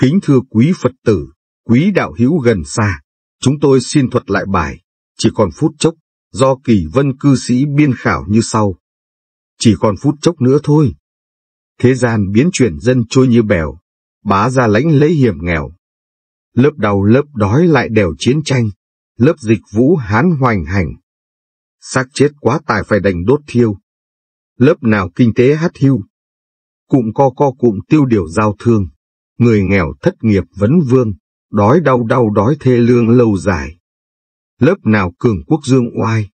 Kính thưa quý Phật tử, quý đạo hữu gần xa, chúng tôi xin thuật lại bài, chỉ còn phút chốc, do kỳ vân cư sĩ biên khảo như sau. Chỉ còn phút chốc nữa thôi. Thế gian biến chuyển dân trôi như bèo, bá ra lãnh lấy hiểm nghèo. Lớp đầu lớp đói lại đều chiến tranh, lớp dịch vũ hán hoành hành. xác chết quá tài phải đành đốt thiêu. Lớp nào kinh tế hắt hưu. Cụm co co cụm tiêu điều giao thương người nghèo thất nghiệp vấn vương, đói đau đau đói thê lương lâu dài. Lớp nào cường quốc dương oai.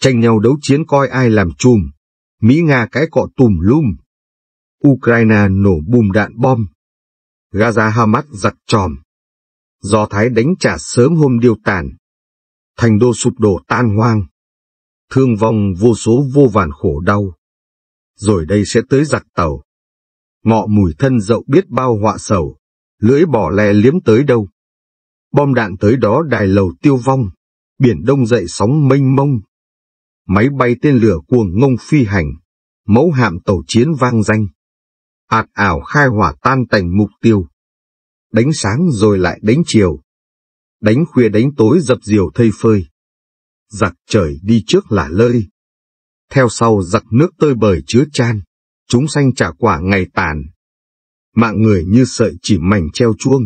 Tranh nhau đấu chiến coi ai làm chùm, Mỹ-Nga cái cọ tùm lum. Ukraine nổ bùm đạn bom. Gaza Hamas giặt tròm. Do Thái đánh trả sớm hôm điều tàn. Thành đô sụp đổ tan hoang. Thương vong vô số vô vàn khổ đau. Rồi đây sẽ tới giặc tàu ngọ mùi thân dậu biết bao họa sầu, lưỡi bỏ lè liếm tới đâu. Bom đạn tới đó đài lầu tiêu vong, biển đông dậy sóng mênh mông. Máy bay tên lửa cuồng ngông phi hành, mẫu hạm tàu chiến vang danh. Ạt ảo khai hỏa tan tành mục tiêu. Đánh sáng rồi lại đánh chiều. Đánh khuya đánh tối dập diều thây phơi. Giặc trời đi trước là lơi. Theo sau giặc nước tơi bời chứa chan chúng sanh trả quả ngày tàn. Mạng người như sợi chỉ mảnh treo chuông.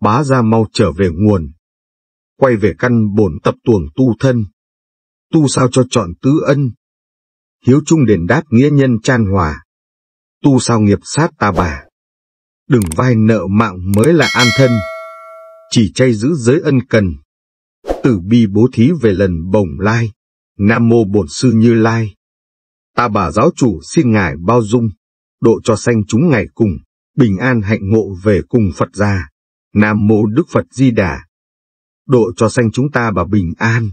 Bá ra mau trở về nguồn. Quay về căn bổn tập tuồng tu thân. Tu sao cho chọn tứ ân. Hiếu trung đền đáp nghĩa nhân chan hòa. Tu sao nghiệp sát ta bà. Đừng vai nợ mạng mới là an thân. Chỉ chay giữ giới ân cần. Tử bi bố thí về lần bồng lai. Nam mô bổn sư như lai. Ta bà giáo chủ xin ngài bao dung, độ cho sanh chúng ngày cùng, bình an hạnh ngộ về cùng Phật gia. Nam mô Đức Phật Di Đà. Độ cho sanh chúng ta bà bình an.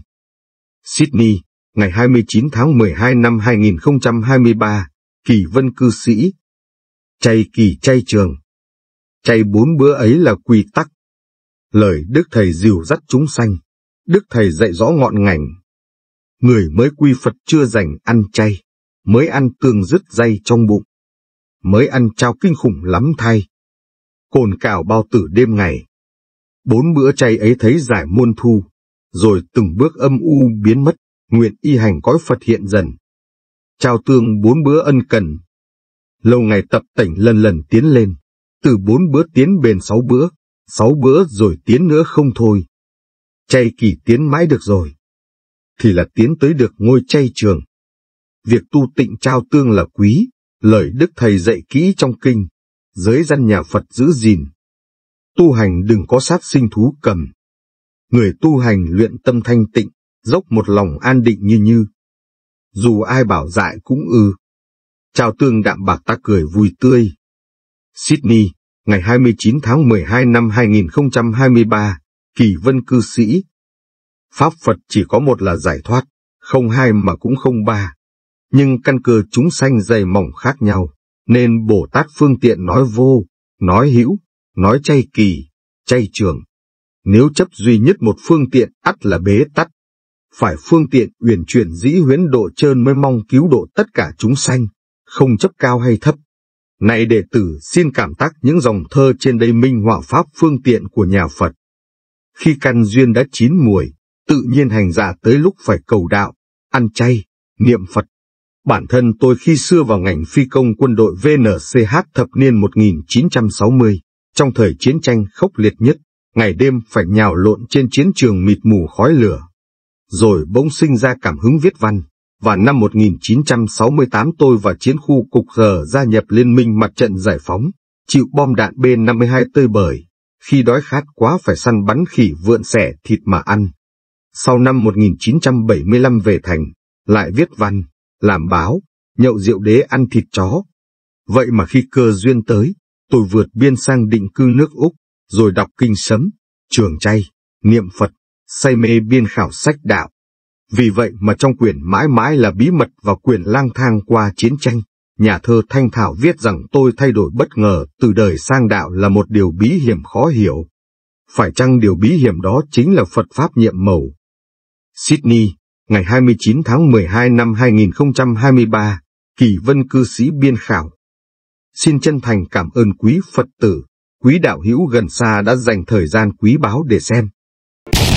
Sydney, ngày 29 tháng 12 năm 2023, Kỳ Vân Cư Sĩ. Chay kỳ chay trường. Chay bốn bữa ấy là quy tắc. Lời Đức Thầy dìu dắt chúng sanh. Đức Thầy dạy rõ ngọn ngành. Người mới quy Phật chưa rảnh ăn chay mới ăn tương rứt dây trong bụng. Mới ăn trao kinh khủng lắm thay. Cồn cào bao tử đêm ngày. Bốn bữa chay ấy thấy giải muôn thu, rồi từng bước âm u biến mất, nguyện y hành cõi Phật hiện dần. Trao tương bốn bữa ân cần. Lâu ngày tập tảnh lần lần tiến lên, từ bốn bữa tiến bền sáu bữa, sáu bữa rồi tiến nữa không thôi. Chay kỳ tiến mãi được rồi. Thì là tiến tới được ngôi chay trường. Việc tu tịnh trao tương là quý, lời Đức Thầy dạy kỹ trong kinh, giới dân nhà Phật giữ gìn. Tu hành đừng có sát sinh thú cầm. Người tu hành luyện tâm thanh tịnh, dốc một lòng an định như như. Dù ai bảo dại cũng ư. Trao tương đạm bạc ta cười vui tươi. Sydney, ngày 29 tháng 12 năm 2023, Kỳ Vân Cư Sĩ. Pháp Phật chỉ có một là giải thoát, không hai mà cũng không ba nhưng căn cơ chúng sanh dày mỏng khác nhau, nên Bồ Tát phương tiện nói vô, nói hữu, nói chay kỳ, chay trường. Nếu chấp duy nhất một phương tiện ắt là bế tắc, phải phương tiện uyển chuyển dĩ huyến độ trơn mới mong cứu độ tất cả chúng sanh, không chấp cao hay thấp. Này đệ tử xin cảm tác những dòng thơ trên đây minh họa pháp phương tiện của nhà Phật. Khi căn duyên đã chín mùi, tự nhiên hành giả tới lúc phải cầu đạo, ăn chay, niệm Phật, Bản thân tôi khi xưa vào ngành phi công quân đội VNCH thập niên 1960, trong thời chiến tranh khốc liệt nhất, ngày đêm phải nhào lộn trên chiến trường mịt mù khói lửa. Rồi bỗng sinh ra cảm hứng viết văn, và năm 1968 tôi và chiến khu cục giờ gia nhập Liên minh Mặt trận Giải phóng, chịu bom đạn B-52 tơi bời, khi đói khát quá phải săn bắn khỉ vượn xẻ thịt mà ăn. Sau năm 1975 về thành, lại viết văn, làm báo, nhậu rượu đế ăn thịt chó. Vậy mà khi cơ duyên tới, tôi vượt biên sang định cư nước Úc, rồi đọc kinh sấm, trường chay, niệm Phật, say mê biên khảo sách đạo. Vì vậy mà trong quyển mãi mãi là bí mật và quyển lang thang qua chiến tranh, nhà thơ Thanh Thảo viết rằng tôi thay đổi bất ngờ từ đời sang đạo là một điều bí hiểm khó hiểu. Phải chăng điều bí hiểm đó chính là Phật Pháp nhiệm màu? Sydney, ngày 29 tháng 12 năm 2023, Kỳ Vân Cư Sĩ Biên Khảo. Xin chân thành cảm ơn quý Phật tử, quý đạo hữu gần xa đã dành thời gian quý báu để xem.